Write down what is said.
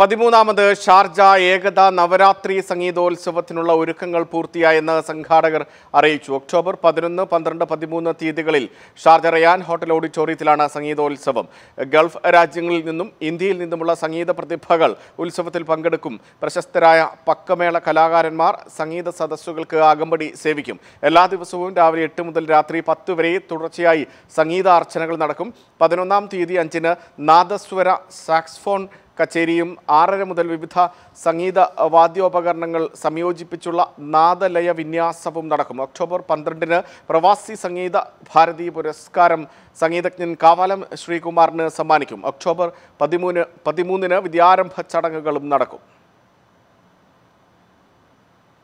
പതിമൂന്നാമത് Sharjah ഏകത Navaratri സംഗീതോത്സവത്തിനുള്ള ഒരുക്കങ്ങൾ പൂർത്തിയായെന്ന് സംഘാടകർ അറിയിച്ചു ഒക്ടോബർ പതിനൊന്ന് പന്ത്രണ്ട് പതിമൂന്ന് തീയതികളിൽ ഷാർജ റയാൻ ഹോട്ടൽ ഓഡിറ്റോറിയത്തിലാണ് സംഗീതോത്സവം ഗൾഫ് രാജ്യങ്ങളിൽ നിന്നും ഇന്ത്യയിൽ നിന്നുമുള്ള സംഗീത പ്രതിഭകൾ ഉത്സവത്തിൽ പങ്കെടുക്കും പ്രശസ്തരായ പക്കമേള കലാകാരന്മാർ സംഗീത സദസ്സുകൾക്ക് അകമ്പടി സേവിക്കും എല്ലാ ദിവസവും രാവിലെ എട്ട് മുതൽ രാത്രി പത്ത് വരെ തുടർച്ചയായി സംഗീതാർച്ചനകൾ നടക്കും പതിനൊന്നാം തീയതി അഞ്ചിന് നാദസ്വര സാക്സ്ഫോൺ കച്ചേരിയും ആറര മുതൽ വിവിധ സംഗീത വാദ്യോപകരണങ്ങൾ സംയോജിപ്പിച്ചുള്ള നാദലയ വിന്യാസവും നടക്കും ഒക്ടോബർ പന്ത്രണ്ടിന് പ്രവാസി സംഗീത ഭാരതി പുരസ്കാരം സംഗീതജ്ഞൻ കാവാലം ശ്രീകുമാറിന് സമ്മാനിക്കും ഒക്ടോബർ പതിമൂന്ന് പതിമൂന്നിന് വിദ്യാരംഭ ചടങ്ങുകളും നടക്കും